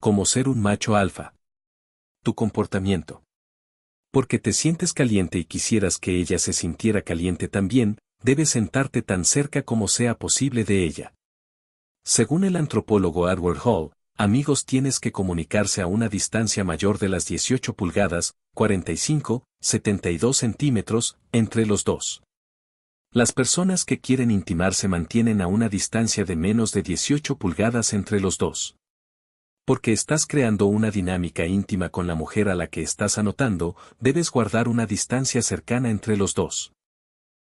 como ser un macho alfa. Tu comportamiento. Porque te sientes caliente y quisieras que ella se sintiera caliente también, debes sentarte tan cerca como sea posible de ella. Según el antropólogo Edward Hall, amigos tienes que comunicarse a una distancia mayor de las 18 pulgadas, 45, 72 centímetros, entre los dos. Las personas que quieren intimar se mantienen a una distancia de menos de 18 pulgadas entre los dos porque estás creando una dinámica íntima con la mujer a la que estás anotando, debes guardar una distancia cercana entre los dos.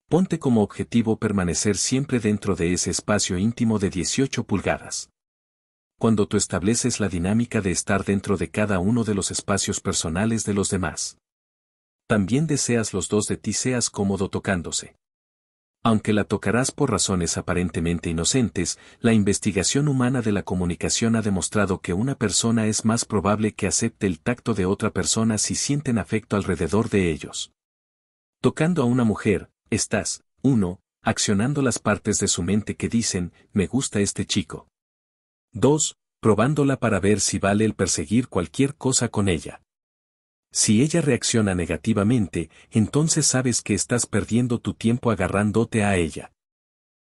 Ponte como objetivo permanecer siempre dentro de ese espacio íntimo de 18 pulgadas. Cuando tú estableces la dinámica de estar dentro de cada uno de los espacios personales de los demás. También deseas los dos de ti seas cómodo tocándose. Aunque la tocarás por razones aparentemente inocentes, la investigación humana de la comunicación ha demostrado que una persona es más probable que acepte el tacto de otra persona si sienten afecto alrededor de ellos. Tocando a una mujer, estás, 1. Accionando las partes de su mente que dicen, me gusta este chico. 2. Probándola para ver si vale el perseguir cualquier cosa con ella. Si ella reacciona negativamente, entonces sabes que estás perdiendo tu tiempo agarrándote a ella.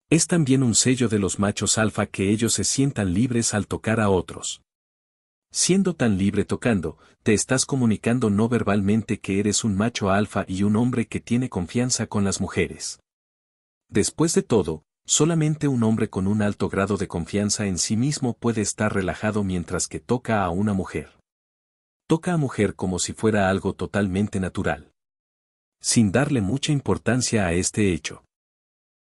Es también un sello de los machos alfa que ellos se sientan libres al tocar a otros. Siendo tan libre tocando, te estás comunicando no verbalmente que eres un macho alfa y un hombre que tiene confianza con las mujeres. Después de todo, solamente un hombre con un alto grado de confianza en sí mismo puede estar relajado mientras que toca a una mujer toca a mujer como si fuera algo totalmente natural. Sin darle mucha importancia a este hecho.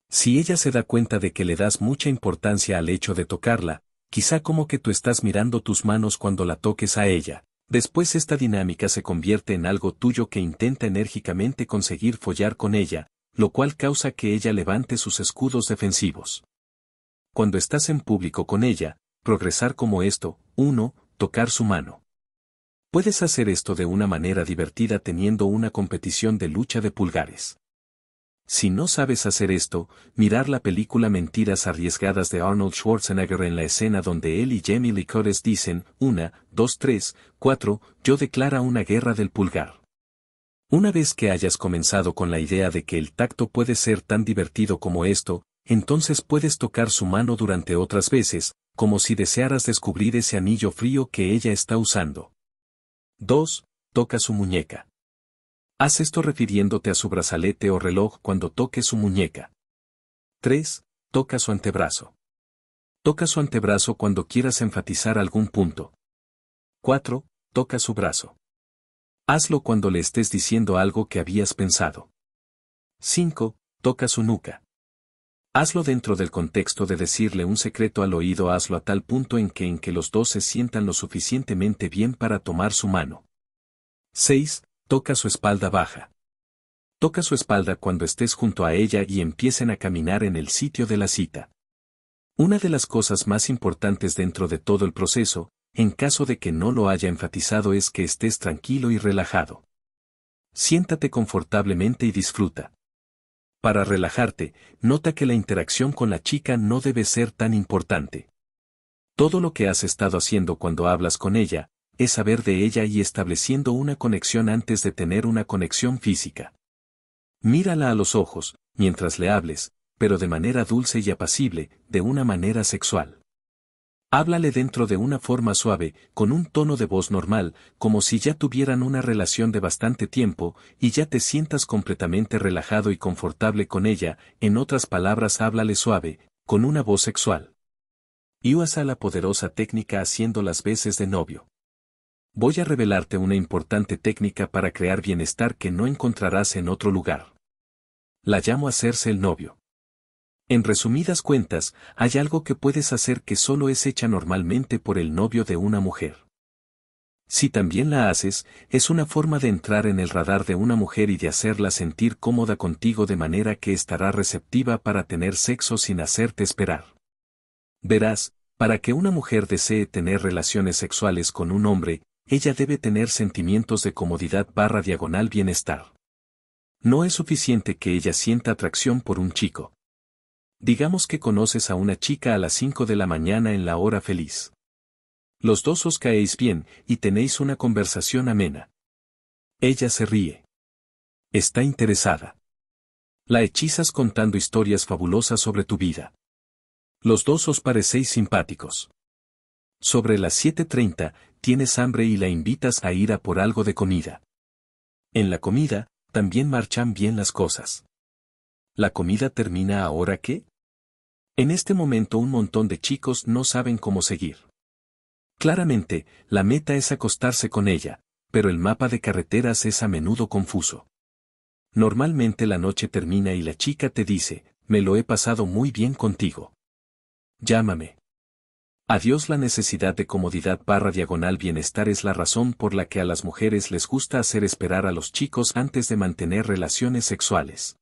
Si ella se da cuenta de que le das mucha importancia al hecho de tocarla, quizá como que tú estás mirando tus manos cuando la toques a ella, después esta dinámica se convierte en algo tuyo que intenta enérgicamente conseguir follar con ella, lo cual causa que ella levante sus escudos defensivos. Cuando estás en público con ella, progresar como esto, 1. Tocar su mano. Puedes hacer esto de una manera divertida teniendo una competición de lucha de pulgares. Si no sabes hacer esto, mirar la película Mentiras arriesgadas de Arnold Schwarzenegger en la escena donde él y Jamie Lee Curtis dicen, 1, 2, 3, 4, yo declara una guerra del pulgar. Una vez que hayas comenzado con la idea de que el tacto puede ser tan divertido como esto, entonces puedes tocar su mano durante otras veces, como si desearas descubrir ese anillo frío que ella está usando. 2. Toca su muñeca. Haz esto refiriéndote a su brazalete o reloj cuando toque su muñeca. 3. Toca su antebrazo. Toca su antebrazo cuando quieras enfatizar algún punto. 4. Toca su brazo. Hazlo cuando le estés diciendo algo que habías pensado. 5. Toca su nuca. Hazlo dentro del contexto de decirle un secreto al oído, hazlo a tal punto en que en que los dos se sientan lo suficientemente bien para tomar su mano. 6. Toca su espalda baja. Toca su espalda cuando estés junto a ella y empiecen a caminar en el sitio de la cita. Una de las cosas más importantes dentro de todo el proceso, en caso de que no lo haya enfatizado, es que estés tranquilo y relajado. Siéntate confortablemente y disfruta. Para relajarte, nota que la interacción con la chica no debe ser tan importante. Todo lo que has estado haciendo cuando hablas con ella, es saber de ella y estableciendo una conexión antes de tener una conexión física. Mírala a los ojos, mientras le hables, pero de manera dulce y apacible, de una manera sexual. Háblale dentro de una forma suave, con un tono de voz normal, como si ya tuvieran una relación de bastante tiempo, y ya te sientas completamente relajado y confortable con ella, en otras palabras háblale suave, con una voz sexual. Y usa la poderosa técnica haciendo las veces de novio. Voy a revelarte una importante técnica para crear bienestar que no encontrarás en otro lugar. La llamo hacerse el novio. En resumidas cuentas, hay algo que puedes hacer que solo es hecha normalmente por el novio de una mujer. Si también la haces, es una forma de entrar en el radar de una mujer y de hacerla sentir cómoda contigo de manera que estará receptiva para tener sexo sin hacerte esperar. Verás, para que una mujer desee tener relaciones sexuales con un hombre, ella debe tener sentimientos de comodidad barra diagonal bienestar. No es suficiente que ella sienta atracción por un chico. Digamos que conoces a una chica a las 5 de la mañana en la hora feliz. Los dos os caéis bien y tenéis una conversación amena. Ella se ríe. Está interesada. La hechizas contando historias fabulosas sobre tu vida. Los dos os parecéis simpáticos. Sobre las 7.30, tienes hambre y la invitas a ir a por algo de comida. En la comida, también marchan bien las cosas. ¿La comida termina ahora que. En este momento un montón de chicos no saben cómo seguir. Claramente, la meta es acostarse con ella, pero el mapa de carreteras es a menudo confuso. Normalmente la noche termina y la chica te dice, me lo he pasado muy bien contigo. Llámame. Adiós la necesidad de comodidad barra diagonal bienestar es la razón por la que a las mujeres les gusta hacer esperar a los chicos antes de mantener relaciones sexuales.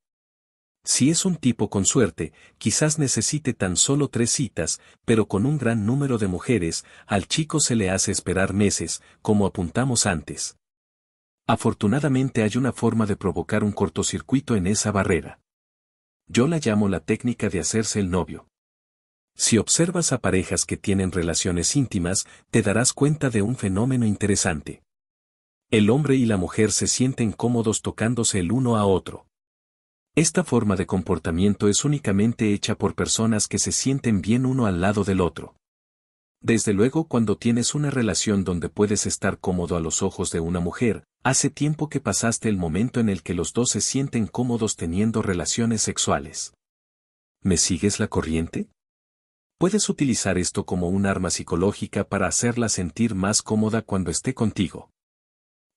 Si es un tipo con suerte, quizás necesite tan solo tres citas, pero con un gran número de mujeres, al chico se le hace esperar meses, como apuntamos antes. Afortunadamente hay una forma de provocar un cortocircuito en esa barrera. Yo la llamo la técnica de hacerse el novio. Si observas a parejas que tienen relaciones íntimas, te darás cuenta de un fenómeno interesante. El hombre y la mujer se sienten cómodos tocándose el uno a otro. Esta forma de comportamiento es únicamente hecha por personas que se sienten bien uno al lado del otro. Desde luego cuando tienes una relación donde puedes estar cómodo a los ojos de una mujer, hace tiempo que pasaste el momento en el que los dos se sienten cómodos teniendo relaciones sexuales. ¿Me sigues la corriente? Puedes utilizar esto como un arma psicológica para hacerla sentir más cómoda cuando esté contigo.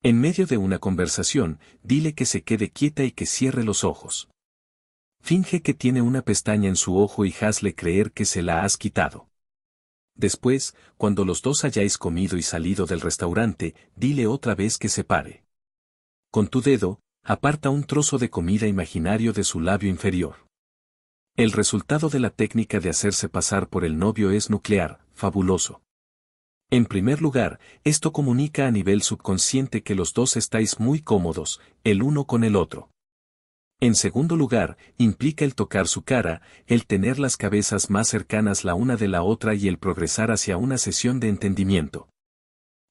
En medio de una conversación, dile que se quede quieta y que cierre los ojos. Finge que tiene una pestaña en su ojo y hazle creer que se la has quitado. Después, cuando los dos hayáis comido y salido del restaurante, dile otra vez que se pare. Con tu dedo, aparta un trozo de comida imaginario de su labio inferior. El resultado de la técnica de hacerse pasar por el novio es nuclear, fabuloso. En primer lugar, esto comunica a nivel subconsciente que los dos estáis muy cómodos, el uno con el otro. En segundo lugar, implica el tocar su cara, el tener las cabezas más cercanas la una de la otra y el progresar hacia una sesión de entendimiento.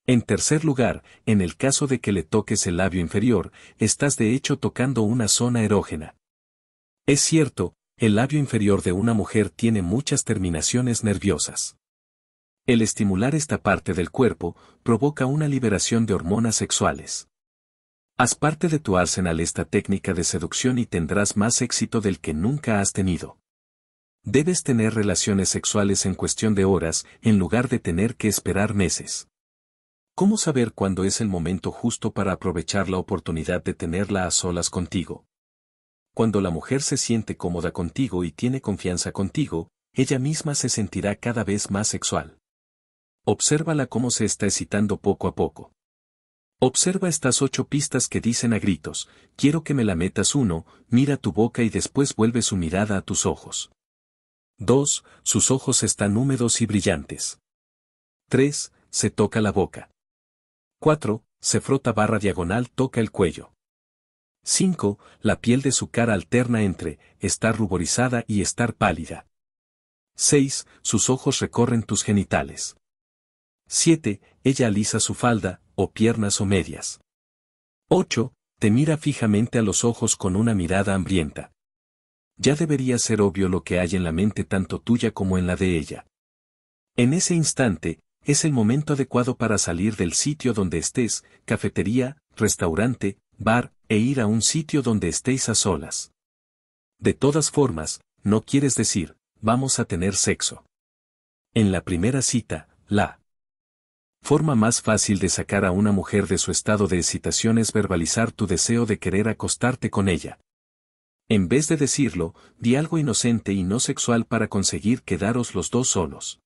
En tercer lugar, en el caso de que le toques el labio inferior, estás de hecho tocando una zona erógena. Es cierto, el labio inferior de una mujer tiene muchas terminaciones nerviosas. El estimular esta parte del cuerpo provoca una liberación de hormonas sexuales. Haz parte de tu arsenal esta técnica de seducción y tendrás más éxito del que nunca has tenido. Debes tener relaciones sexuales en cuestión de horas, en lugar de tener que esperar meses. ¿Cómo saber cuándo es el momento justo para aprovechar la oportunidad de tenerla a solas contigo? Cuando la mujer se siente cómoda contigo y tiene confianza contigo, ella misma se sentirá cada vez más sexual. Obsérvala cómo se está excitando poco a poco. Observa estas ocho pistas que dicen a gritos, quiero que me la metas uno, mira tu boca y después vuelve su mirada a tus ojos. 2. Sus ojos están húmedos y brillantes. 3. Se toca la boca. 4. Se frota barra diagonal, toca el cuello. 5. La piel de su cara alterna entre estar ruborizada y estar pálida. 6. Sus ojos recorren tus genitales. 7. Ella alisa su falda, o piernas o medias. 8. Te mira fijamente a los ojos con una mirada hambrienta. Ya debería ser obvio lo que hay en la mente tanto tuya como en la de ella. En ese instante, es el momento adecuado para salir del sitio donde estés, cafetería, restaurante, bar, e ir a un sitio donde estéis a solas. De todas formas, no quieres decir, vamos a tener sexo. En la primera cita, la Forma más fácil de sacar a una mujer de su estado de excitación es verbalizar tu deseo de querer acostarte con ella. En vez de decirlo, di algo inocente y no sexual para conseguir quedaros los dos solos.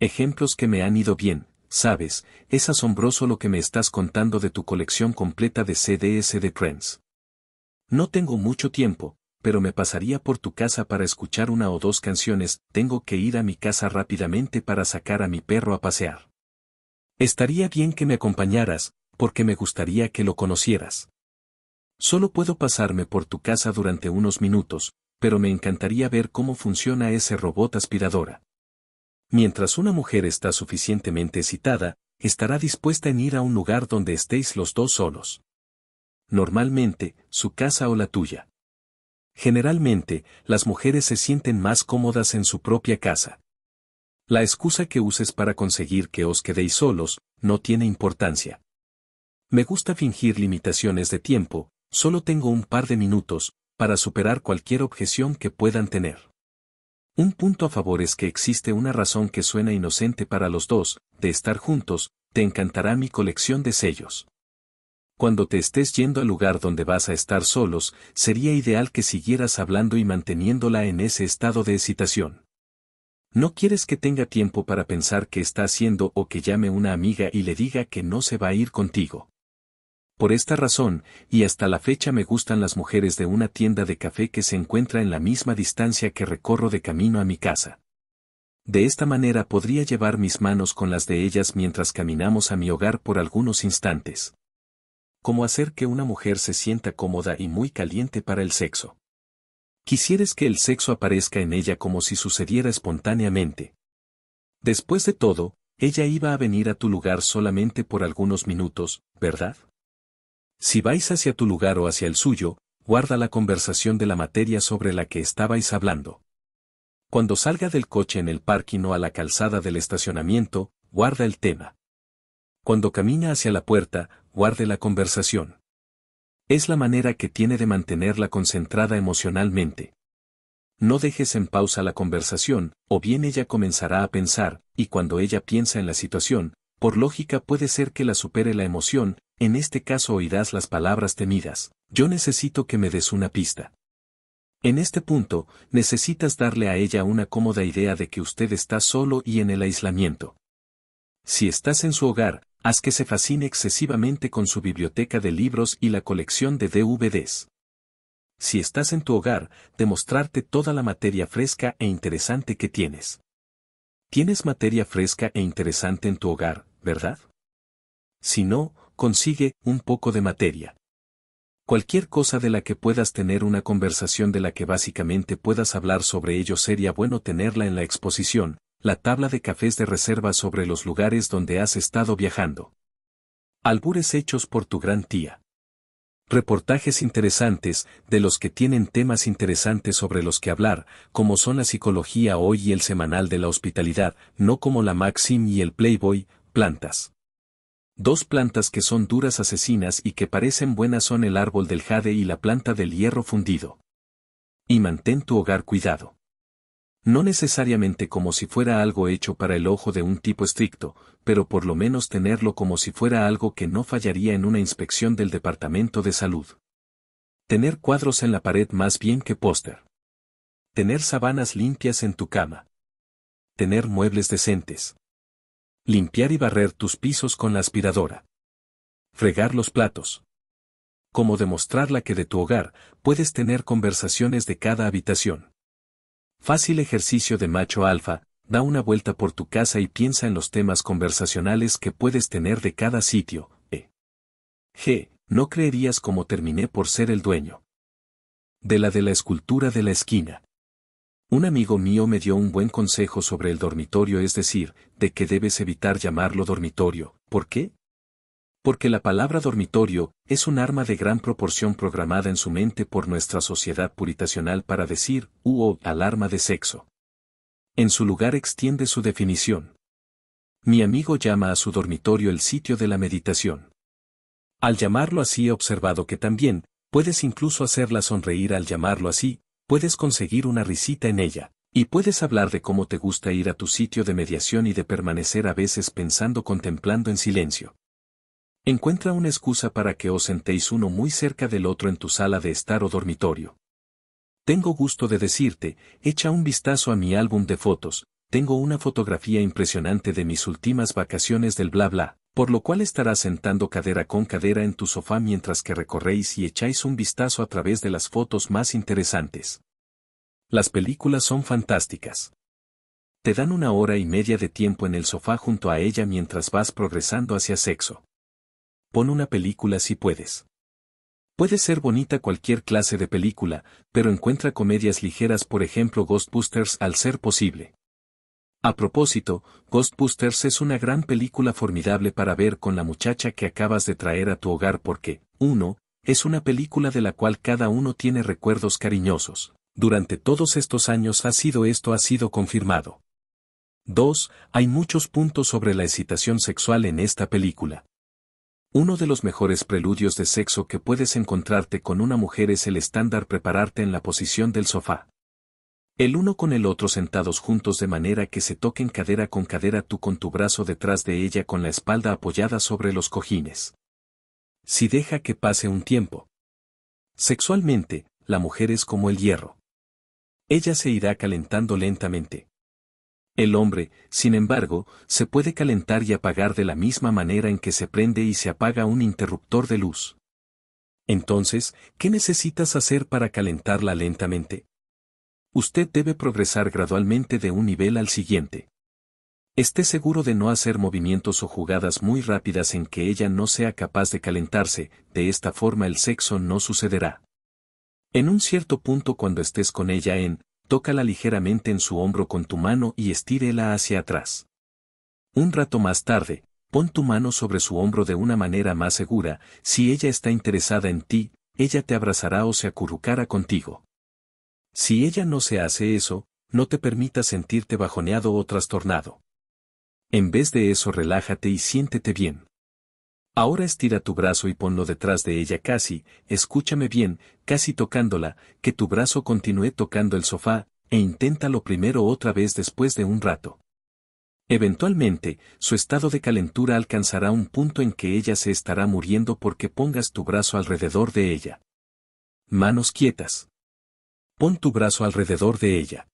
Ejemplos que me han ido bien, sabes, es asombroso lo que me estás contando de tu colección completa de CDS de Prince. No tengo mucho tiempo, pero me pasaría por tu casa para escuchar una o dos canciones, tengo que ir a mi casa rápidamente para sacar a mi perro a pasear. Estaría bien que me acompañaras, porque me gustaría que lo conocieras. Solo puedo pasarme por tu casa durante unos minutos, pero me encantaría ver cómo funciona ese robot aspiradora. Mientras una mujer está suficientemente excitada, estará dispuesta en ir a un lugar donde estéis los dos solos. Normalmente, su casa o la tuya. Generalmente, las mujeres se sienten más cómodas en su propia casa. La excusa que uses para conseguir que os quedéis solos, no tiene importancia. Me gusta fingir limitaciones de tiempo, solo tengo un par de minutos, para superar cualquier objeción que puedan tener. Un punto a favor es que existe una razón que suena inocente para los dos, de estar juntos, te encantará mi colección de sellos. Cuando te estés yendo al lugar donde vas a estar solos, sería ideal que siguieras hablando y manteniéndola en ese estado de excitación. No quieres que tenga tiempo para pensar qué está haciendo o que llame una amiga y le diga que no se va a ir contigo. Por esta razón, y hasta la fecha me gustan las mujeres de una tienda de café que se encuentra en la misma distancia que recorro de camino a mi casa. De esta manera podría llevar mis manos con las de ellas mientras caminamos a mi hogar por algunos instantes. ¿Cómo hacer que una mujer se sienta cómoda y muy caliente para el sexo? Quisieres que el sexo aparezca en ella como si sucediera espontáneamente. Después de todo, ella iba a venir a tu lugar solamente por algunos minutos, ¿verdad? Si vais hacia tu lugar o hacia el suyo, guarda la conversación de la materia sobre la que estabais hablando. Cuando salga del coche en el parking o a la calzada del estacionamiento, guarda el tema. Cuando camina hacia la puerta, guarde la conversación. Es la manera que tiene de mantenerla concentrada emocionalmente. No dejes en pausa la conversación, o bien ella comenzará a pensar, y cuando ella piensa en la situación, por lógica puede ser que la supere la emoción, en este caso oirás las palabras temidas, yo necesito que me des una pista. En este punto, necesitas darle a ella una cómoda idea de que usted está solo y en el aislamiento. Si estás en su hogar, haz que se fascine excesivamente con su biblioteca de libros y la colección de DVDs. Si estás en tu hogar, demostrarte toda la materia fresca e interesante que tienes. Tienes materia fresca e interesante en tu hogar, ¿verdad? Si no, consigue un poco de materia. Cualquier cosa de la que puedas tener una conversación de la que básicamente puedas hablar sobre ello sería bueno tenerla en la exposición, la tabla de cafés de reserva sobre los lugares donde has estado viajando. Albures hechos por tu gran tía. Reportajes interesantes, de los que tienen temas interesantes sobre los que hablar, como son la psicología hoy y el semanal de la hospitalidad, no como la Maxim y el Playboy, plantas. Dos plantas que son duras asesinas y que parecen buenas son el árbol del jade y la planta del hierro fundido. Y mantén tu hogar cuidado. No necesariamente como si fuera algo hecho para el ojo de un tipo estricto, pero por lo menos tenerlo como si fuera algo que no fallaría en una inspección del Departamento de Salud. Tener cuadros en la pared más bien que póster. Tener sabanas limpias en tu cama. Tener muebles decentes. Limpiar y barrer tus pisos con la aspiradora. Fregar los platos. Como demostrarla que de tu hogar puedes tener conversaciones de cada habitación. Fácil ejercicio de macho alfa, da una vuelta por tu casa y piensa en los temas conversacionales que puedes tener de cada sitio. E. G. No creerías cómo terminé por ser el dueño. De la de la escultura de la esquina. Un amigo mío me dio un buen consejo sobre el dormitorio, es decir, de que debes evitar llamarlo dormitorio. ¿Por qué? Porque la palabra dormitorio es un arma de gran proporción programada en su mente por nuestra sociedad puritacional para decir, u alarma de sexo. En su lugar extiende su definición. Mi amigo llama a su dormitorio el sitio de la meditación. Al llamarlo así he observado que también, puedes incluso hacerla sonreír al llamarlo así, puedes conseguir una risita en ella, y puedes hablar de cómo te gusta ir a tu sitio de mediación y de permanecer a veces pensando contemplando en silencio. Encuentra una excusa para que os sentéis uno muy cerca del otro en tu sala de estar o dormitorio. Tengo gusto de decirte, echa un vistazo a mi álbum de fotos, tengo una fotografía impresionante de mis últimas vacaciones del bla bla, por lo cual estarás sentando cadera con cadera en tu sofá mientras que recorréis y echáis un vistazo a través de las fotos más interesantes. Las películas son fantásticas. Te dan una hora y media de tiempo en el sofá junto a ella mientras vas progresando hacia sexo pon una película si puedes. Puede ser bonita cualquier clase de película, pero encuentra comedias ligeras, por ejemplo Ghostbusters, al ser posible. A propósito, Ghostbusters es una gran película formidable para ver con la muchacha que acabas de traer a tu hogar porque, uno, Es una película de la cual cada uno tiene recuerdos cariñosos. Durante todos estos años ha sido esto ha sido confirmado. 2. Hay muchos puntos sobre la excitación sexual en esta película. Uno de los mejores preludios de sexo que puedes encontrarte con una mujer es el estándar prepararte en la posición del sofá. El uno con el otro sentados juntos de manera que se toquen cadera con cadera tú con tu brazo detrás de ella con la espalda apoyada sobre los cojines. Si deja que pase un tiempo. Sexualmente, la mujer es como el hierro. Ella se irá calentando lentamente. El hombre, sin embargo, se puede calentar y apagar de la misma manera en que se prende y se apaga un interruptor de luz. Entonces, ¿qué necesitas hacer para calentarla lentamente? Usted debe progresar gradualmente de un nivel al siguiente. Esté seguro de no hacer movimientos o jugadas muy rápidas en que ella no sea capaz de calentarse, de esta forma el sexo no sucederá. En un cierto punto cuando estés con ella en tócala ligeramente en su hombro con tu mano y estírela hacia atrás. Un rato más tarde, pon tu mano sobre su hombro de una manera más segura, si ella está interesada en ti, ella te abrazará o se acurrucará contigo. Si ella no se hace eso, no te permita sentirte bajoneado o trastornado. En vez de eso relájate y siéntete bien. Ahora estira tu brazo y ponlo detrás de ella casi, escúchame bien, casi tocándola, que tu brazo continúe tocando el sofá, e inténtalo primero otra vez después de un rato. Eventualmente, su estado de calentura alcanzará un punto en que ella se estará muriendo porque pongas tu brazo alrededor de ella. Manos quietas. Pon tu brazo alrededor de ella.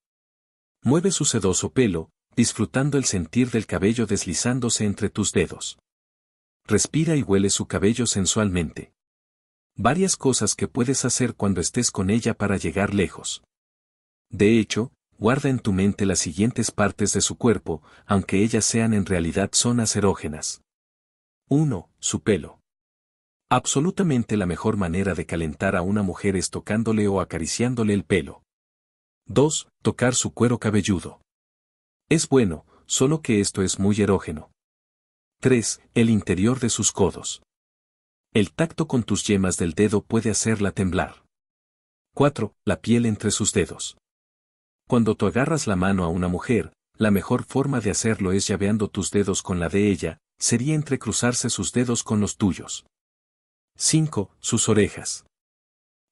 Mueve su sedoso pelo, disfrutando el sentir del cabello deslizándose entre tus dedos respira y huele su cabello sensualmente. Varias cosas que puedes hacer cuando estés con ella para llegar lejos. De hecho, guarda en tu mente las siguientes partes de su cuerpo, aunque ellas sean en realidad zonas erógenas. 1. Su pelo. Absolutamente la mejor manera de calentar a una mujer es tocándole o acariciándole el pelo. 2. Tocar su cuero cabelludo. Es bueno, solo que esto es muy erógeno. 3. El interior de sus codos. El tacto con tus yemas del dedo puede hacerla temblar. 4. La piel entre sus dedos. Cuando tú agarras la mano a una mujer, la mejor forma de hacerlo es llaveando tus dedos con la de ella, sería entrecruzarse sus dedos con los tuyos. 5. Sus orejas.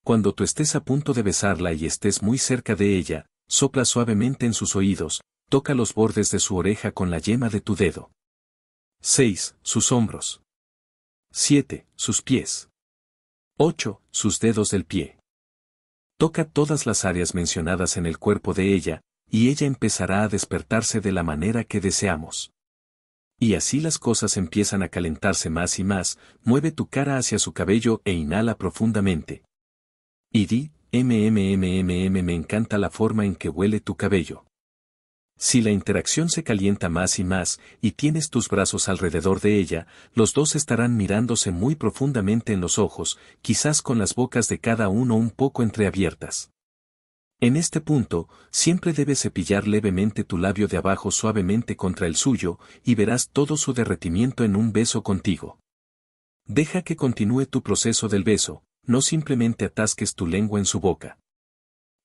Cuando tú estés a punto de besarla y estés muy cerca de ella, sopla suavemente en sus oídos, toca los bordes de su oreja con la yema de tu dedo. 6. Sus hombros. 7. Sus pies. 8. Sus dedos del pie. Toca todas las áreas mencionadas en el cuerpo de ella, y ella empezará a despertarse de la manera que deseamos. Y así las cosas empiezan a calentarse más y más, mueve tu cara hacia su cabello e inhala profundamente. Y di, MMMMM me encanta la forma en que huele tu cabello. Si la interacción se calienta más y más, y tienes tus brazos alrededor de ella, los dos estarán mirándose muy profundamente en los ojos, quizás con las bocas de cada uno un poco entreabiertas. En este punto, siempre debes cepillar levemente tu labio de abajo suavemente contra el suyo, y verás todo su derretimiento en un beso contigo. Deja que continúe tu proceso del beso, no simplemente atasques tu lengua en su boca.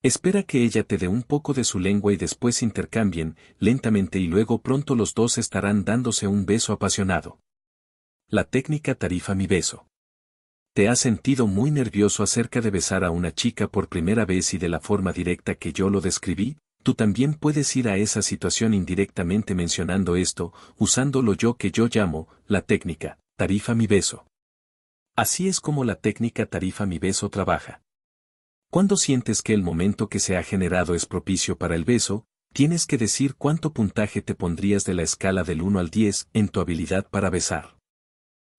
Espera que ella te dé un poco de su lengua y después intercambien, lentamente y luego pronto los dos estarán dándose un beso apasionado. La técnica tarifa mi beso. ¿Te has sentido muy nervioso acerca de besar a una chica por primera vez y de la forma directa que yo lo describí? Tú también puedes ir a esa situación indirectamente mencionando esto, usando lo yo que yo llamo, la técnica, tarifa mi beso. Así es como la técnica tarifa mi beso trabaja. Cuando sientes que el momento que se ha generado es propicio para el beso, tienes que decir cuánto puntaje te pondrías de la escala del 1 al 10 en tu habilidad para besar.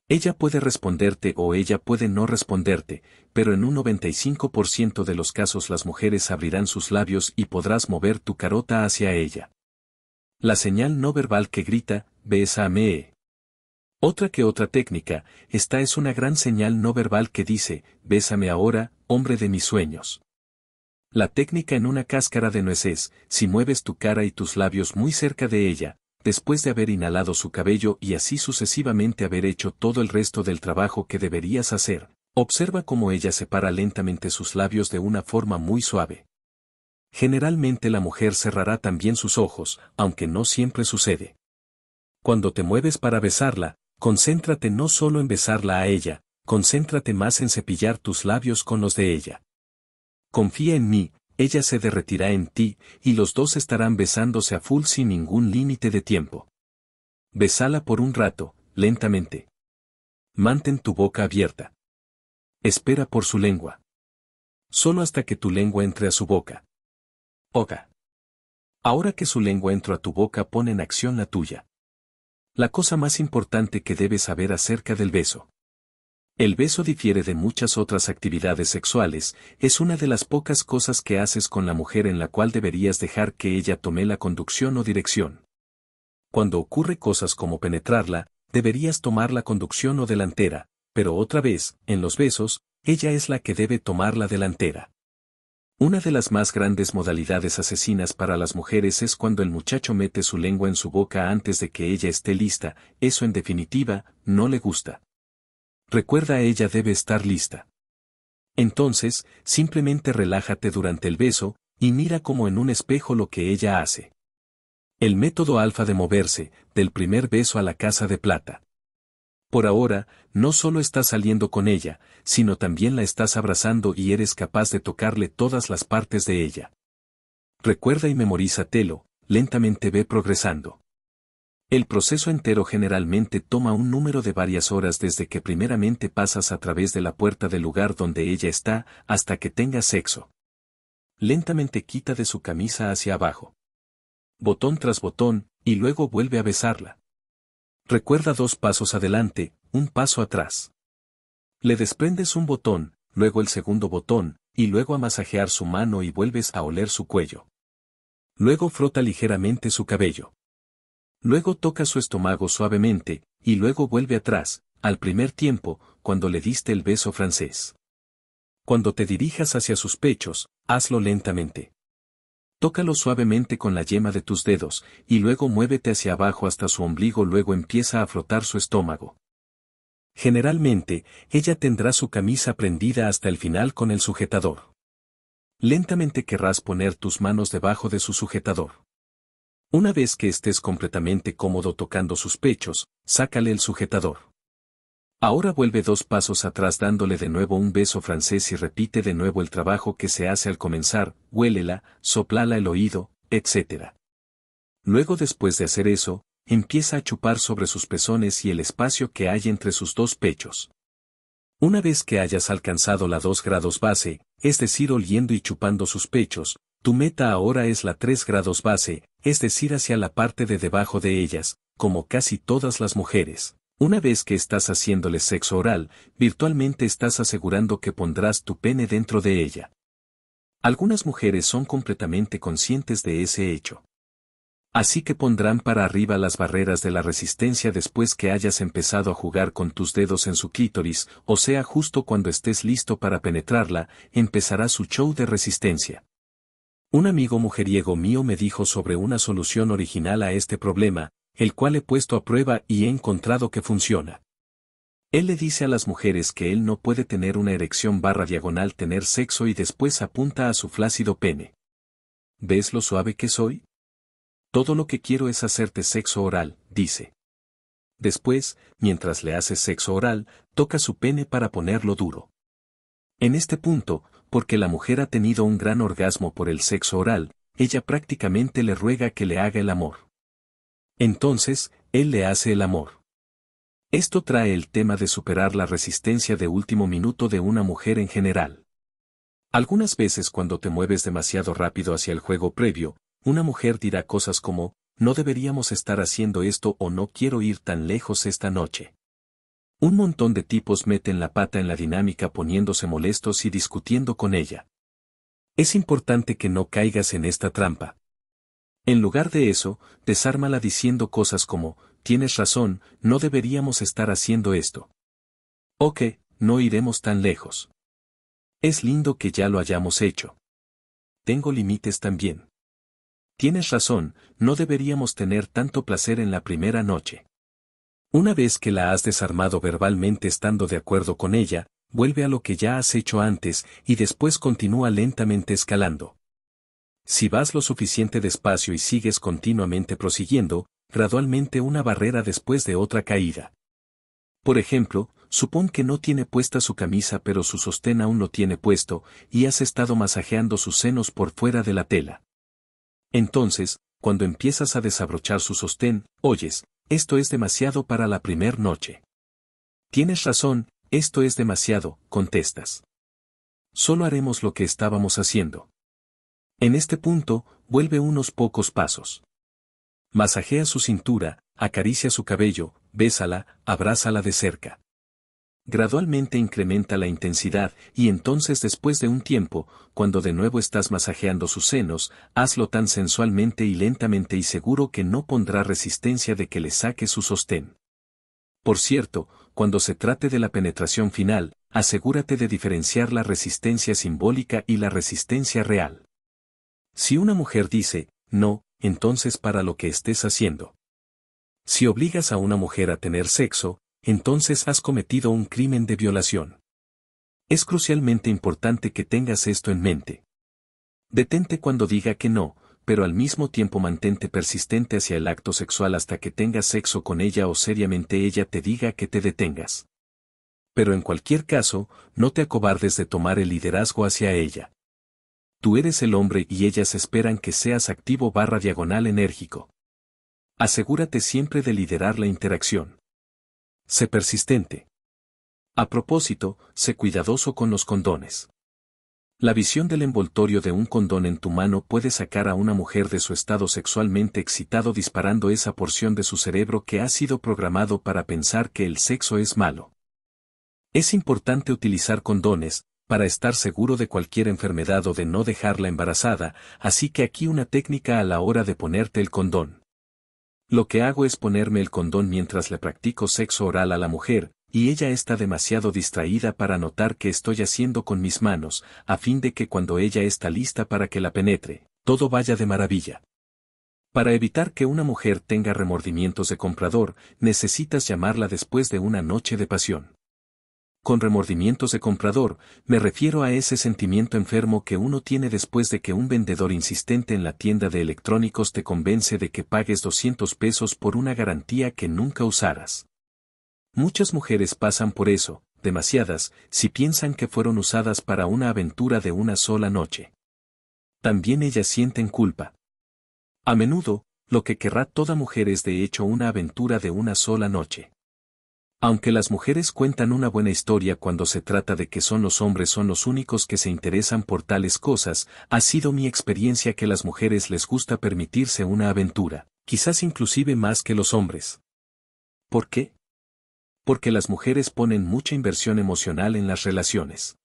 Ella puede responderte o ella puede no responderte, pero en un 95% de los casos las mujeres abrirán sus labios y podrás mover tu carota hacia ella. La señal no verbal que grita, besame. Otra que otra técnica, esta es una gran señal no verbal que dice, bésame ahora, hombre de mis sueños. La técnica en una cáscara de nueces, si mueves tu cara y tus labios muy cerca de ella, después de haber inhalado su cabello y así sucesivamente haber hecho todo el resto del trabajo que deberías hacer, observa cómo ella separa lentamente sus labios de una forma muy suave. Generalmente la mujer cerrará también sus ojos, aunque no siempre sucede. Cuando te mueves para besarla, Concéntrate no solo en besarla a ella, concéntrate más en cepillar tus labios con los de ella. Confía en mí, ella se derretirá en ti, y los dos estarán besándose a full sin ningún límite de tiempo. Besala por un rato, lentamente. Mantén tu boca abierta. Espera por su lengua. Solo hasta que tu lengua entre a su boca. Oga. Ahora que su lengua entró a tu boca pon en acción la tuya. La cosa más importante que debes saber acerca del beso. El beso difiere de muchas otras actividades sexuales, es una de las pocas cosas que haces con la mujer en la cual deberías dejar que ella tome la conducción o dirección. Cuando ocurre cosas como penetrarla, deberías tomar la conducción o delantera, pero otra vez, en los besos, ella es la que debe tomar la delantera. Una de las más grandes modalidades asesinas para las mujeres es cuando el muchacho mete su lengua en su boca antes de que ella esté lista, eso en definitiva, no le gusta. Recuerda ella debe estar lista. Entonces, simplemente relájate durante el beso, y mira como en un espejo lo que ella hace. El método alfa de moverse, del primer beso a la casa de plata. Por ahora, no solo estás saliendo con ella, sino también la estás abrazando y eres capaz de tocarle todas las partes de ella. Recuerda y memorízatelo, lentamente ve progresando. El proceso entero generalmente toma un número de varias horas desde que primeramente pasas a través de la puerta del lugar donde ella está hasta que tengas sexo. Lentamente quita de su camisa hacia abajo. Botón tras botón, y luego vuelve a besarla. Recuerda dos pasos adelante, un paso atrás. Le desprendes un botón, luego el segundo botón, y luego a masajear su mano y vuelves a oler su cuello. Luego frota ligeramente su cabello. Luego toca su estómago suavemente, y luego vuelve atrás, al primer tiempo, cuando le diste el beso francés. Cuando te dirijas hacia sus pechos, hazlo lentamente. Tócalo suavemente con la yema de tus dedos, y luego muévete hacia abajo hasta su ombligo, luego empieza a frotar su estómago. Generalmente, ella tendrá su camisa prendida hasta el final con el sujetador. Lentamente querrás poner tus manos debajo de su sujetador. Una vez que estés completamente cómodo tocando sus pechos, sácale el sujetador. Ahora vuelve dos pasos atrás dándole de nuevo un beso francés y repite de nuevo el trabajo que se hace al comenzar, huélela, soplala el oído, etc. Luego después de hacer eso, empieza a chupar sobre sus pezones y el espacio que hay entre sus dos pechos. Una vez que hayas alcanzado la 2 grados base, es decir, oliendo y chupando sus pechos, tu meta ahora es la 3 grados base, es decir, hacia la parte de debajo de ellas, como casi todas las mujeres. Una vez que estás haciéndole sexo oral, virtualmente estás asegurando que pondrás tu pene dentro de ella. Algunas mujeres son completamente conscientes de ese hecho. Así que pondrán para arriba las barreras de la resistencia después que hayas empezado a jugar con tus dedos en su clítoris, o sea justo cuando estés listo para penetrarla, empezará su show de resistencia. Un amigo mujeriego mío me dijo sobre una solución original a este problema, el cual he puesto a prueba y he encontrado que funciona. Él le dice a las mujeres que él no puede tener una erección barra diagonal tener sexo y después apunta a su flácido pene. ¿Ves lo suave que soy? Todo lo que quiero es hacerte sexo oral, dice. Después, mientras le hace sexo oral, toca su pene para ponerlo duro. En este punto, porque la mujer ha tenido un gran orgasmo por el sexo oral, ella prácticamente le ruega que le haga el amor. Entonces, él le hace el amor. Esto trae el tema de superar la resistencia de último minuto de una mujer en general. Algunas veces cuando te mueves demasiado rápido hacia el juego previo, una mujer dirá cosas como, no deberíamos estar haciendo esto o no quiero ir tan lejos esta noche. Un montón de tipos meten la pata en la dinámica poniéndose molestos y discutiendo con ella. Es importante que no caigas en esta trampa. En lugar de eso, desármala diciendo cosas como, tienes razón, no deberíamos estar haciendo esto. Ok, no iremos tan lejos. Es lindo que ya lo hayamos hecho. Tengo límites también. Tienes razón, no deberíamos tener tanto placer en la primera noche. Una vez que la has desarmado verbalmente estando de acuerdo con ella, vuelve a lo que ya has hecho antes y después continúa lentamente escalando. Si vas lo suficiente despacio y sigues continuamente prosiguiendo, gradualmente una barrera después de otra caída. Por ejemplo, supón que no tiene puesta su camisa pero su sostén aún lo tiene puesto y has estado masajeando sus senos por fuera de la tela. Entonces, cuando empiezas a desabrochar su sostén, oyes, esto es demasiado para la primer noche. Tienes razón, esto es demasiado, contestas. Solo haremos lo que estábamos haciendo. En este punto, vuelve unos pocos pasos. Masajea su cintura, acaricia su cabello, bésala, abrázala de cerca. Gradualmente incrementa la intensidad y entonces después de un tiempo, cuando de nuevo estás masajeando sus senos, hazlo tan sensualmente y lentamente y seguro que no pondrá resistencia de que le saque su sostén. Por cierto, cuando se trate de la penetración final, asegúrate de diferenciar la resistencia simbólica y la resistencia real. Si una mujer dice, no, entonces para lo que estés haciendo. Si obligas a una mujer a tener sexo, entonces has cometido un crimen de violación. Es crucialmente importante que tengas esto en mente. Detente cuando diga que no, pero al mismo tiempo mantente persistente hacia el acto sexual hasta que tengas sexo con ella o seriamente ella te diga que te detengas. Pero en cualquier caso, no te acobardes de tomar el liderazgo hacia ella tú eres el hombre y ellas esperan que seas activo barra diagonal enérgico. Asegúrate siempre de liderar la interacción. Sé persistente. A propósito, sé cuidadoso con los condones. La visión del envoltorio de un condón en tu mano puede sacar a una mujer de su estado sexualmente excitado disparando esa porción de su cerebro que ha sido programado para pensar que el sexo es malo. Es importante utilizar condones, para estar seguro de cualquier enfermedad o de no dejarla embarazada, así que aquí una técnica a la hora de ponerte el condón. Lo que hago es ponerme el condón mientras le practico sexo oral a la mujer, y ella está demasiado distraída para notar que estoy haciendo con mis manos, a fin de que cuando ella está lista para que la penetre, todo vaya de maravilla. Para evitar que una mujer tenga remordimientos de comprador, necesitas llamarla después de una noche de pasión con remordimientos de comprador, me refiero a ese sentimiento enfermo que uno tiene después de que un vendedor insistente en la tienda de electrónicos te convence de que pagues 200 pesos por una garantía que nunca usaras. Muchas mujeres pasan por eso, demasiadas, si piensan que fueron usadas para una aventura de una sola noche. También ellas sienten culpa. A menudo, lo que querrá toda mujer es de hecho una aventura de una sola noche. Aunque las mujeres cuentan una buena historia cuando se trata de que son los hombres son los únicos que se interesan por tales cosas, ha sido mi experiencia que las mujeres les gusta permitirse una aventura, quizás inclusive más que los hombres. ¿Por qué? Porque las mujeres ponen mucha inversión emocional en las relaciones.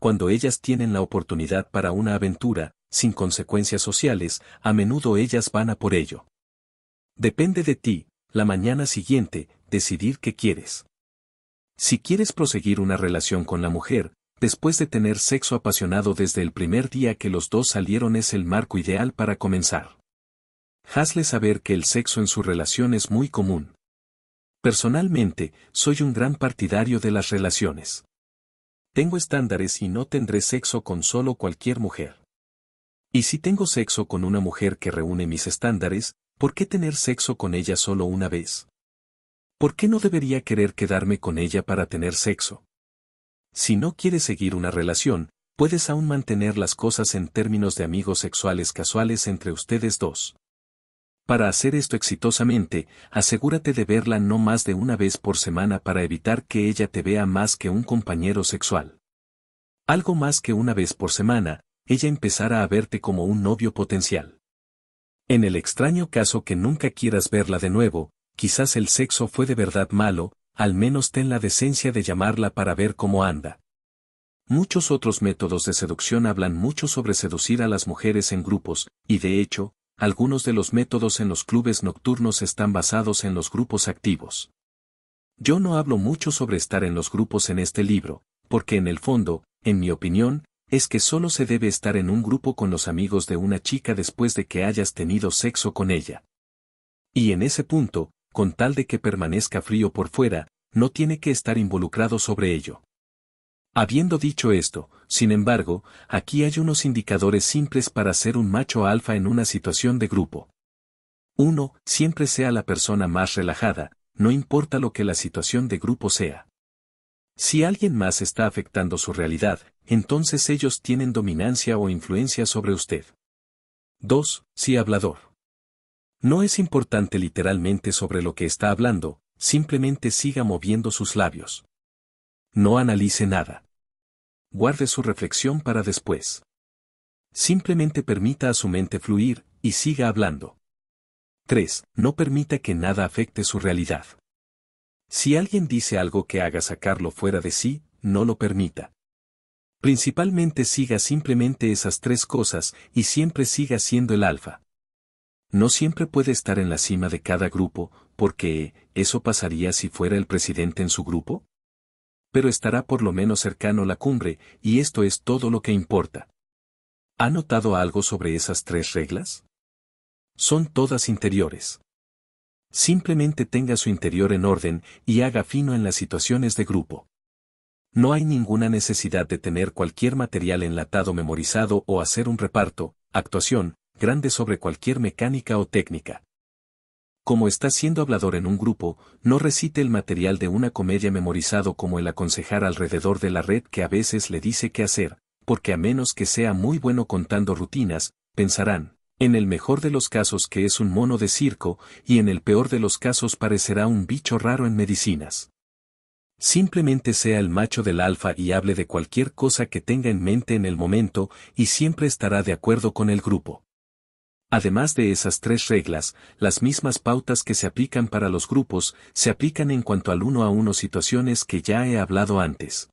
Cuando ellas tienen la oportunidad para una aventura, sin consecuencias sociales, a menudo ellas van a por ello. Depende de ti, la mañana siguiente, decidir qué quieres. Si quieres proseguir una relación con la mujer, después de tener sexo apasionado desde el primer día que los dos salieron es el marco ideal para comenzar. Hazle saber que el sexo en su relación es muy común. Personalmente, soy un gran partidario de las relaciones. Tengo estándares y no tendré sexo con solo cualquier mujer. Y si tengo sexo con una mujer que reúne mis estándares, ¿por qué tener sexo con ella solo una vez? ¿Por qué no debería querer quedarme con ella para tener sexo? Si no quieres seguir una relación, puedes aún mantener las cosas en términos de amigos sexuales casuales entre ustedes dos. Para hacer esto exitosamente, asegúrate de verla no más de una vez por semana para evitar que ella te vea más que un compañero sexual. Algo más que una vez por semana, ella empezará a verte como un novio potencial. En el extraño caso que nunca quieras verla de nuevo, quizás el sexo fue de verdad malo, al menos ten la decencia de llamarla para ver cómo anda. Muchos otros métodos de seducción hablan mucho sobre seducir a las mujeres en grupos, y de hecho, algunos de los métodos en los clubes nocturnos están basados en los grupos activos. Yo no hablo mucho sobre estar en los grupos en este libro, porque en el fondo, en mi opinión, es que solo se debe estar en un grupo con los amigos de una chica después de que hayas tenido sexo con ella. Y en ese punto, con tal de que permanezca frío por fuera, no tiene que estar involucrado sobre ello. Habiendo dicho esto, sin embargo, aquí hay unos indicadores simples para ser un macho alfa en una situación de grupo. 1. Siempre sea la persona más relajada, no importa lo que la situación de grupo sea. Si alguien más está afectando su realidad, entonces ellos tienen dominancia o influencia sobre usted. 2. Si hablador. No es importante literalmente sobre lo que está hablando, simplemente siga moviendo sus labios. No analice nada. Guarde su reflexión para después. Simplemente permita a su mente fluir y siga hablando. 3. No permita que nada afecte su realidad. Si alguien dice algo que haga sacarlo fuera de sí, no lo permita. Principalmente siga simplemente esas tres cosas y siempre siga siendo el alfa. No siempre puede estar en la cima de cada grupo, porque ¿eso pasaría si fuera el presidente en su grupo? Pero estará por lo menos cercano a la cumbre, y esto es todo lo que importa. ¿Ha notado algo sobre esas tres reglas? Son todas interiores. Simplemente tenga su interior en orden y haga fino en las situaciones de grupo. No hay ninguna necesidad de tener cualquier material enlatado memorizado o hacer un reparto, actuación, grande sobre cualquier mecánica o técnica. Como está siendo hablador en un grupo, no recite el material de una comedia memorizado como el aconsejar alrededor de la red que a veces le dice qué hacer, porque a menos que sea muy bueno contando rutinas, pensarán, en el mejor de los casos que es un mono de circo, y en el peor de los casos parecerá un bicho raro en medicinas. Simplemente sea el macho del alfa y hable de cualquier cosa que tenga en mente en el momento, y siempre estará de acuerdo con el grupo. Además de esas tres reglas, las mismas pautas que se aplican para los grupos, se aplican en cuanto al uno a uno situaciones que ya he hablado antes.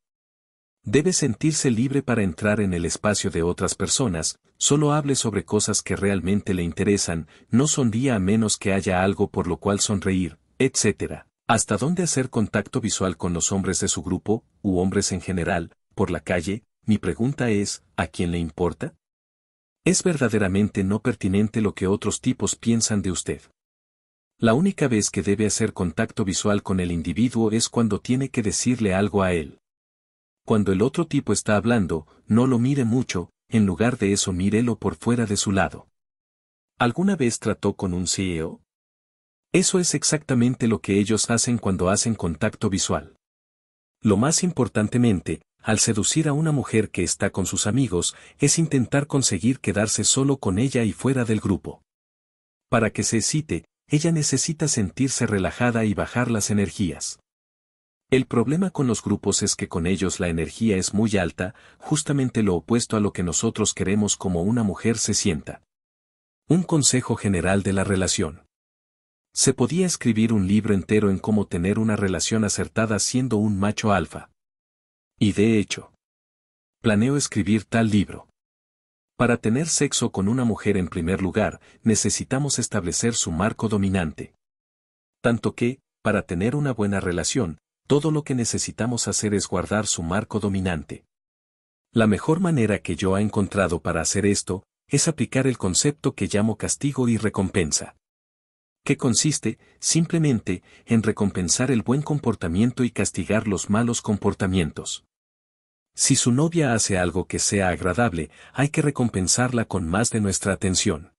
Debe sentirse libre para entrar en el espacio de otras personas, solo hable sobre cosas que realmente le interesan, no sonría a menos que haya algo por lo cual sonreír, etc. Hasta dónde hacer contacto visual con los hombres de su grupo, u hombres en general, por la calle, mi pregunta es, ¿a quién le importa? Es verdaderamente no pertinente lo que otros tipos piensan de usted. La única vez que debe hacer contacto visual con el individuo es cuando tiene que decirle algo a él cuando el otro tipo está hablando, no lo mire mucho, en lugar de eso mírelo por fuera de su lado. ¿Alguna vez trató con un CEO? Eso es exactamente lo que ellos hacen cuando hacen contacto visual. Lo más importantemente, al seducir a una mujer que está con sus amigos, es intentar conseguir quedarse solo con ella y fuera del grupo. Para que se excite, ella necesita sentirse relajada y bajar las energías. El problema con los grupos es que con ellos la energía es muy alta, justamente lo opuesto a lo que nosotros queremos como una mujer se sienta. Un consejo general de la relación. Se podía escribir un libro entero en cómo tener una relación acertada siendo un macho alfa. Y de hecho, planeo escribir tal libro. Para tener sexo con una mujer en primer lugar, necesitamos establecer su marco dominante. Tanto que, para tener una buena relación, todo lo que necesitamos hacer es guardar su marco dominante. La mejor manera que yo he encontrado para hacer esto, es aplicar el concepto que llamo castigo y recompensa. Que consiste, simplemente, en recompensar el buen comportamiento y castigar los malos comportamientos. Si su novia hace algo que sea agradable, hay que recompensarla con más de nuestra atención.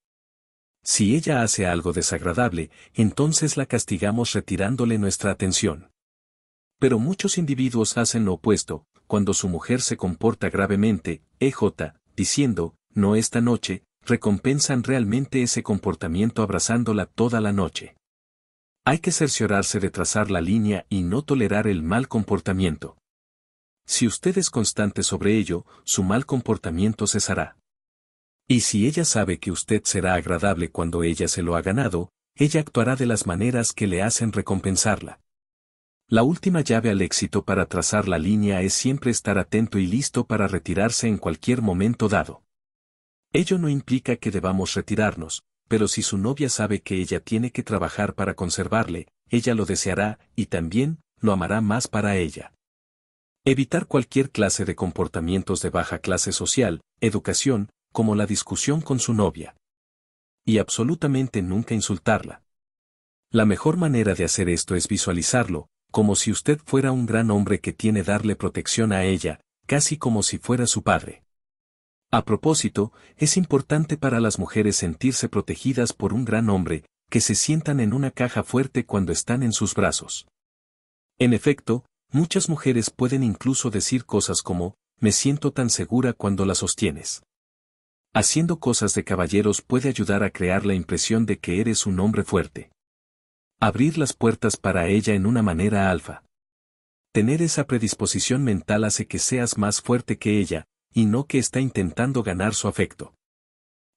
Si ella hace algo desagradable, entonces la castigamos retirándole nuestra atención. Pero muchos individuos hacen lo opuesto, cuando su mujer se comporta gravemente, EJ, diciendo, no esta noche, recompensan realmente ese comportamiento abrazándola toda la noche. Hay que cerciorarse de trazar la línea y no tolerar el mal comportamiento. Si usted es constante sobre ello, su mal comportamiento cesará. Y si ella sabe que usted será agradable cuando ella se lo ha ganado, ella actuará de las maneras que le hacen recompensarla. La última llave al éxito para trazar la línea es siempre estar atento y listo para retirarse en cualquier momento dado. Ello no implica que debamos retirarnos, pero si su novia sabe que ella tiene que trabajar para conservarle, ella lo deseará y también lo amará más para ella. Evitar cualquier clase de comportamientos de baja clase social, educación, como la discusión con su novia. Y absolutamente nunca insultarla. La mejor manera de hacer esto es visualizarlo, como si usted fuera un gran hombre que tiene darle protección a ella, casi como si fuera su padre. A propósito, es importante para las mujeres sentirse protegidas por un gran hombre, que se sientan en una caja fuerte cuando están en sus brazos. En efecto, muchas mujeres pueden incluso decir cosas como, me siento tan segura cuando la sostienes. Haciendo cosas de caballeros puede ayudar a crear la impresión de que eres un hombre fuerte. Abrir las puertas para ella en una manera alfa. Tener esa predisposición mental hace que seas más fuerte que ella, y no que está intentando ganar su afecto.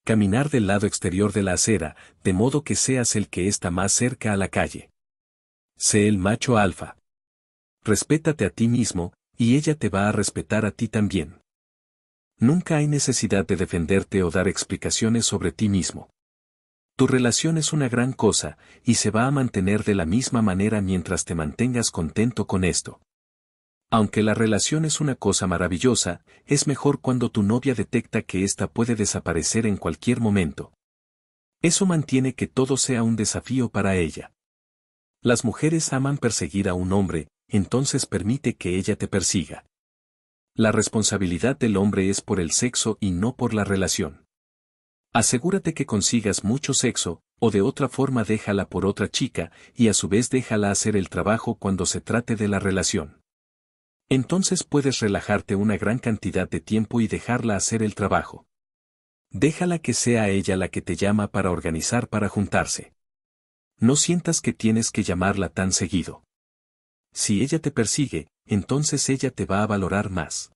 Caminar del lado exterior de la acera, de modo que seas el que está más cerca a la calle. Sé el macho alfa. Respétate a ti mismo, y ella te va a respetar a ti también. Nunca hay necesidad de defenderte o dar explicaciones sobre ti mismo. Tu relación es una gran cosa, y se va a mantener de la misma manera mientras te mantengas contento con esto. Aunque la relación es una cosa maravillosa, es mejor cuando tu novia detecta que ésta puede desaparecer en cualquier momento. Eso mantiene que todo sea un desafío para ella. Las mujeres aman perseguir a un hombre, entonces permite que ella te persiga. La responsabilidad del hombre es por el sexo y no por la relación. Asegúrate que consigas mucho sexo, o de otra forma déjala por otra chica, y a su vez déjala hacer el trabajo cuando se trate de la relación. Entonces puedes relajarte una gran cantidad de tiempo y dejarla hacer el trabajo. Déjala que sea ella la que te llama para organizar para juntarse. No sientas que tienes que llamarla tan seguido. Si ella te persigue, entonces ella te va a valorar más.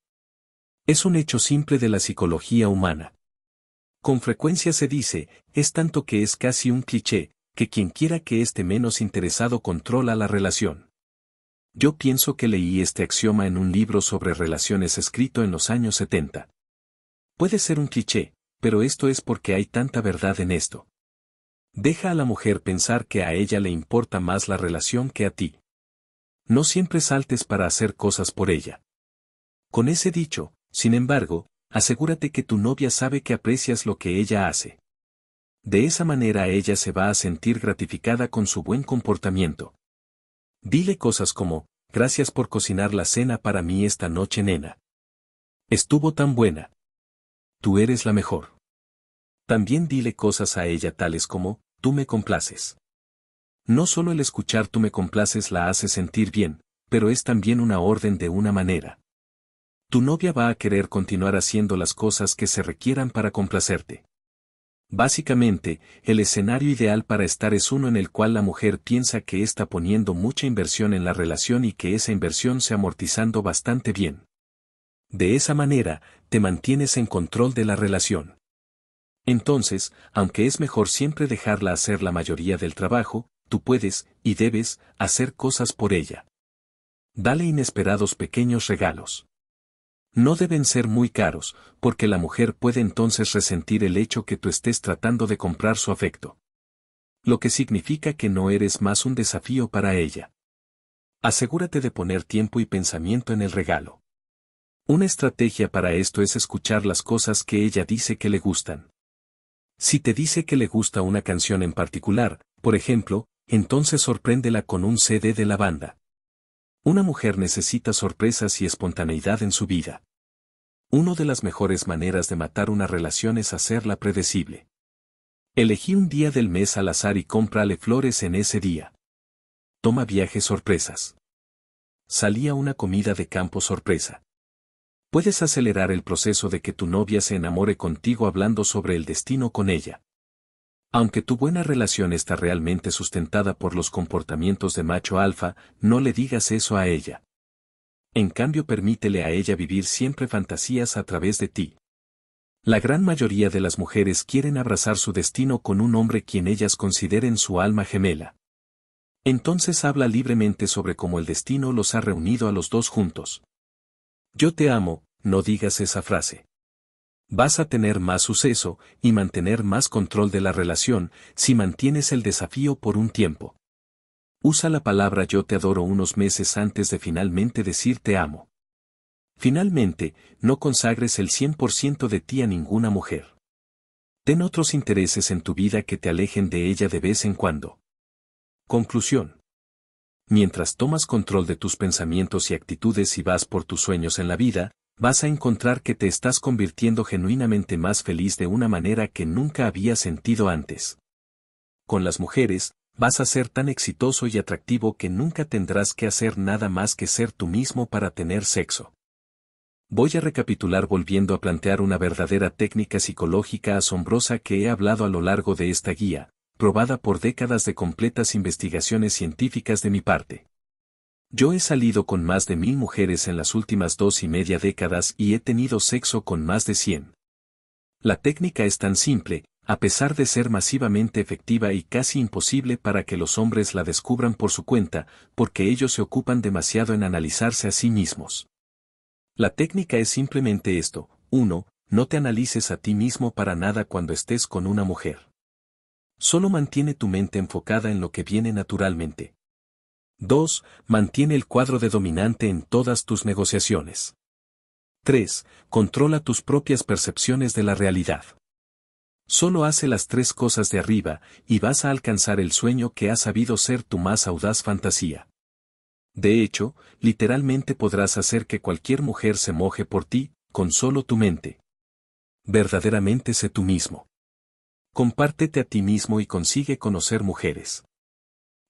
Es un hecho simple de la psicología humana. Con frecuencia se dice, es tanto que es casi un cliché, que quien quiera que esté menos interesado controla la relación. Yo pienso que leí este axioma en un libro sobre relaciones escrito en los años 70. Puede ser un cliché, pero esto es porque hay tanta verdad en esto. Deja a la mujer pensar que a ella le importa más la relación que a ti. No siempre saltes para hacer cosas por ella. Con ese dicho, sin embargo, Asegúrate que tu novia sabe que aprecias lo que ella hace. De esa manera ella se va a sentir gratificada con su buen comportamiento. Dile cosas como, gracias por cocinar la cena para mí esta noche, nena. Estuvo tan buena. Tú eres la mejor. También dile cosas a ella tales como, tú me complaces. No solo el escuchar tú me complaces la hace sentir bien, pero es también una orden de una manera tu novia va a querer continuar haciendo las cosas que se requieran para complacerte. Básicamente, el escenario ideal para estar es uno en el cual la mujer piensa que está poniendo mucha inversión en la relación y que esa inversión se amortizando bastante bien. De esa manera, te mantienes en control de la relación. Entonces, aunque es mejor siempre dejarla hacer la mayoría del trabajo, tú puedes, y debes, hacer cosas por ella. Dale inesperados pequeños regalos. No deben ser muy caros, porque la mujer puede entonces resentir el hecho que tú estés tratando de comprar su afecto. Lo que significa que no eres más un desafío para ella. Asegúrate de poner tiempo y pensamiento en el regalo. Una estrategia para esto es escuchar las cosas que ella dice que le gustan. Si te dice que le gusta una canción en particular, por ejemplo, entonces sorpréndela con un CD de la banda. Una mujer necesita sorpresas y espontaneidad en su vida. Una de las mejores maneras de matar una relación es hacerla predecible. Elegí un día del mes al azar y cómprale flores en ese día. Toma viajes sorpresas. Salía una comida de campo sorpresa. Puedes acelerar el proceso de que tu novia se enamore contigo hablando sobre el destino con ella. Aunque tu buena relación está realmente sustentada por los comportamientos de macho alfa, no le digas eso a ella. En cambio, permítele a ella vivir siempre fantasías a través de ti. La gran mayoría de las mujeres quieren abrazar su destino con un hombre quien ellas consideren su alma gemela. Entonces habla libremente sobre cómo el destino los ha reunido a los dos juntos. Yo te amo, no digas esa frase. Vas a tener más suceso y mantener más control de la relación si mantienes el desafío por un tiempo. Usa la palabra yo te adoro unos meses antes de finalmente decir te amo. Finalmente, no consagres el 100% de ti a ninguna mujer. Ten otros intereses en tu vida que te alejen de ella de vez en cuando. Conclusión. Mientras tomas control de tus pensamientos y actitudes y vas por tus sueños en la vida, vas a encontrar que te estás convirtiendo genuinamente más feliz de una manera que nunca había sentido antes. Con las mujeres, vas a ser tan exitoso y atractivo que nunca tendrás que hacer nada más que ser tú mismo para tener sexo. Voy a recapitular volviendo a plantear una verdadera técnica psicológica asombrosa que he hablado a lo largo de esta guía, probada por décadas de completas investigaciones científicas de mi parte. Yo he salido con más de mil mujeres en las últimas dos y media décadas y he tenido sexo con más de cien. La técnica es tan simple, a pesar de ser masivamente efectiva y casi imposible para que los hombres la descubran por su cuenta, porque ellos se ocupan demasiado en analizarse a sí mismos. La técnica es simplemente esto, 1. No te analices a ti mismo para nada cuando estés con una mujer. Solo mantiene tu mente enfocada en lo que viene naturalmente. 2. Mantiene el cuadro de dominante en todas tus negociaciones. 3. Controla tus propias percepciones de la realidad. Solo hace las tres cosas de arriba y vas a alcanzar el sueño que ha sabido ser tu más audaz fantasía. De hecho, literalmente podrás hacer que cualquier mujer se moje por ti, con solo tu mente. Verdaderamente sé tú mismo. Compártete a ti mismo y consigue conocer mujeres.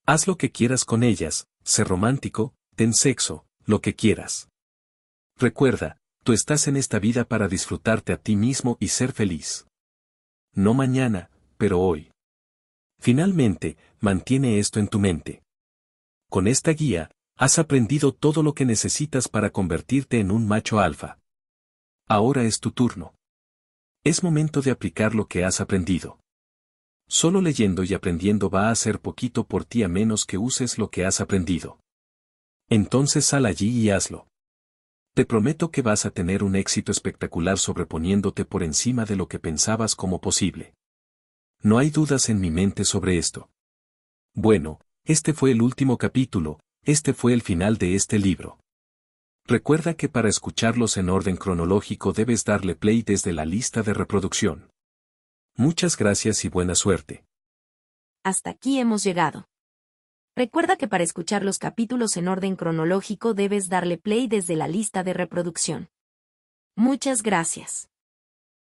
Haz lo que quieras con ellas, sé romántico, ten sexo, lo que quieras. Recuerda, tú estás en esta vida para disfrutarte a ti mismo y ser feliz. No mañana, pero hoy. Finalmente, mantiene esto en tu mente. Con esta guía, has aprendido todo lo que necesitas para convertirte en un macho alfa. Ahora es tu turno. Es momento de aplicar lo que has aprendido. Solo leyendo y aprendiendo va a hacer poquito por ti a menos que uses lo que has aprendido. Entonces sal allí y hazlo. Te prometo que vas a tener un éxito espectacular sobreponiéndote por encima de lo que pensabas como posible. No hay dudas en mi mente sobre esto. Bueno, este fue el último capítulo, este fue el final de este libro. Recuerda que para escucharlos en orden cronológico debes darle play desde la lista de reproducción. Muchas gracias y buena suerte. Hasta aquí hemos llegado. Recuerda que para escuchar los capítulos en orden cronológico debes darle play desde la lista de reproducción. Muchas gracias.